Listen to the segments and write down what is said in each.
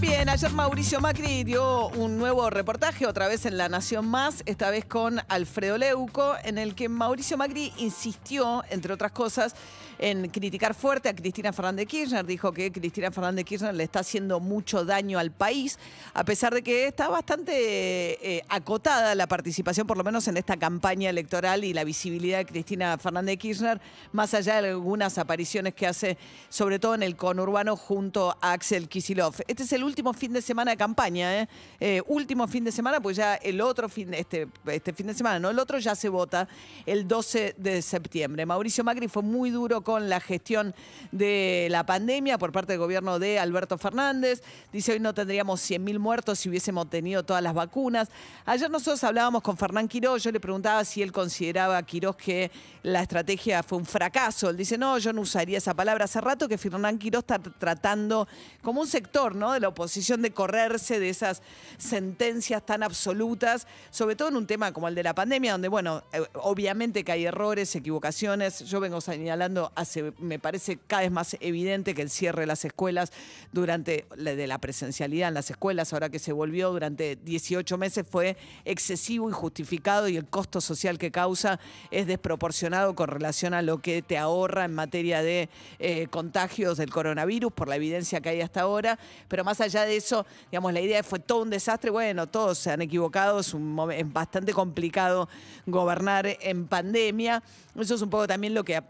Bien, ayer Mauricio Macri dio un nuevo reportaje, otra vez en La Nación Más, esta vez con Alfredo Leuco, en el que Mauricio Macri insistió, entre otras cosas, en criticar fuerte a Cristina Fernández Kirchner. Dijo que Cristina Fernández Kirchner le está haciendo mucho daño al país, a pesar de que está bastante eh, acotada la participación, por lo menos en esta campaña electoral y la visibilidad de Cristina Fernández Kirchner, más allá de algunas apariciones que hace, sobre todo en el conurbano, junto a Axel Kisilov. Este es el último fin de semana de campaña, ¿eh? ¿eh? último fin de semana, pues ya el otro fin, este, este fin de semana, no el otro, ya se vota el 12 de septiembre. Mauricio Macri fue muy duro con la gestión de la pandemia por parte del gobierno de Alberto Fernández. Dice, hoy no tendríamos 100.000 muertos si hubiésemos tenido todas las vacunas. Ayer nosotros hablábamos con Fernán Quiró, yo le preguntaba si él consideraba, Quirós, que la estrategia fue un fracaso. Él dice, no, yo no usaría esa palabra. Hace rato que Fernán Quiró está tratando como un sector ¿no? de posición de correrse de esas sentencias tan absolutas, sobre todo en un tema como el de la pandemia, donde, bueno, eh, obviamente que hay errores, equivocaciones. Yo vengo señalando, hace, me parece cada vez más evidente que el cierre de las escuelas durante de la presencialidad en las escuelas, ahora que se volvió durante 18 meses, fue excesivo, y justificado y el costo social que causa es desproporcionado con relación a lo que te ahorra en materia de eh, contagios del coronavirus por la evidencia que hay hasta ahora. Pero más allá de eso, digamos, la idea fue todo un desastre. Bueno, todos se han equivocado, es, un, es bastante complicado gobernar en pandemia. Eso es un poco también lo que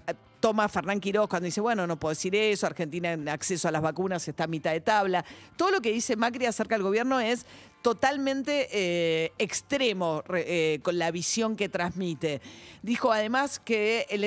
toma Fernán Quiroz cuando dice, bueno, no puedo decir eso, Argentina en acceso a las vacunas está a mitad de tabla. Todo lo que dice Macri acerca del gobierno es totalmente eh, extremo eh, con la visión que transmite. Dijo además que él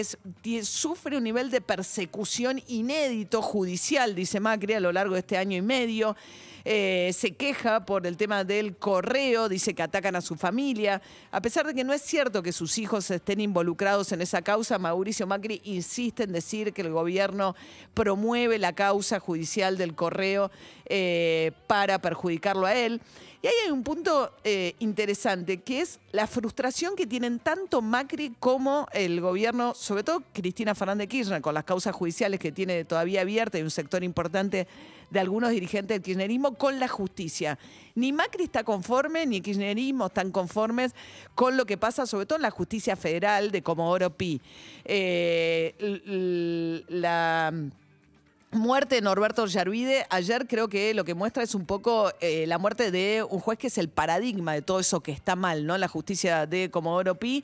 sufre un nivel de persecución inédito judicial, dice Macri, a lo largo de este año y medio. Eh, se queja por el tema del correo, dice que atacan a su familia. A pesar de que no es cierto que sus hijos estén involucrados en esa causa, Mauricio Macri insiste en decir que el gobierno promueve la causa judicial del correo eh, para perjudicarlo a él. Y ahí hay un punto eh, interesante, que es la frustración que tienen tanto Macri como el gobierno, sobre todo Cristina Fernández Kirchner, con las causas judiciales que tiene todavía abierta y un sector importante de algunos dirigentes del kirchnerismo con la justicia. Ni Macri está conforme, ni el kirchnerismo están conformes con lo que pasa, sobre todo en la justicia federal de Comodoro Pi. Eh, la muerte de Norberto Yarvide, ayer creo que lo que muestra es un poco eh, la muerte de un juez que es el paradigma de todo eso que está mal, ¿no? La justicia de Comodoro Pi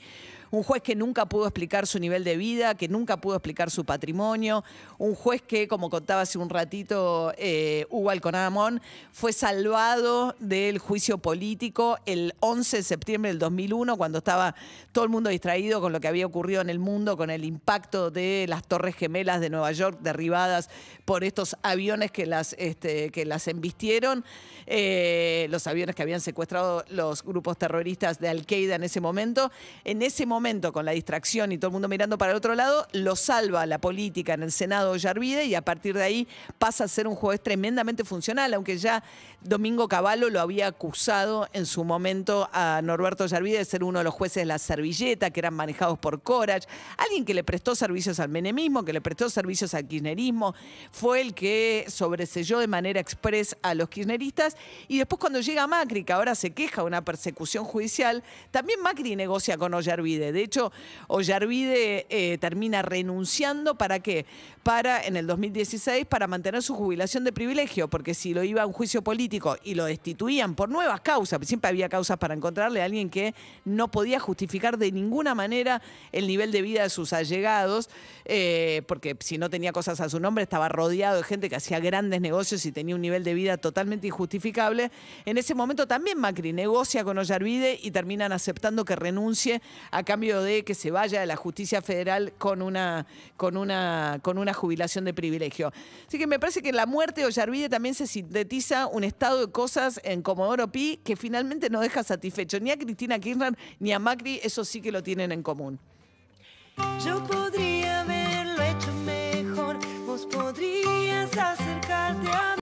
un juez que nunca pudo explicar su nivel de vida, que nunca pudo explicar su patrimonio, un juez que, como contaba hace un ratito eh, Hugo Alconamón, fue salvado del juicio político el 11 de septiembre del 2001, cuando estaba todo el mundo distraído con lo que había ocurrido en el mundo, con el impacto de las Torres Gemelas de Nueva York derribadas por estos aviones que las, este, que las embistieron, eh, los aviones que habían secuestrado los grupos terroristas de Al-Qaeda en ese momento. En ese momento, momento con la distracción y todo el mundo mirando para el otro lado, lo salva la política en el Senado de y a partir de ahí pasa a ser un juez tremendamente funcional, aunque ya Domingo Cavallo lo había acusado en su momento a Norberto Yarvide de ser uno de los jueces de la servilleta, que eran manejados por Corach, alguien que le prestó servicios al menemismo, que le prestó servicios al kirchnerismo, fue el que sobreselló de manera express a los kirchneristas y después cuando llega Macri, que ahora se queja de una persecución judicial, también Macri negocia con Ollarvide de hecho, Ollarvide eh, termina renunciando para qué? Para, en el 2016, para mantener su jubilación de privilegio, porque si lo iba a un juicio político y lo destituían por nuevas causas, siempre había causas para encontrarle a alguien que no podía justificar de ninguna manera el nivel de vida de sus allegados, eh, porque si no tenía cosas a su nombre, estaba rodeado de gente que hacía grandes negocios y tenía un nivel de vida totalmente injustificable. En ese momento también Macri negocia con Ollarvide y terminan aceptando que renuncie a cambio de que se vaya de la justicia federal con una, con una, con una jubilación de privilegio. Así que me parece que la muerte de Ollarvide también se sintetiza un estado de cosas en Comodoro Pi que finalmente no deja satisfecho ni a Cristina Kirchner ni a Macri, eso sí que lo tienen en común. Yo podría ver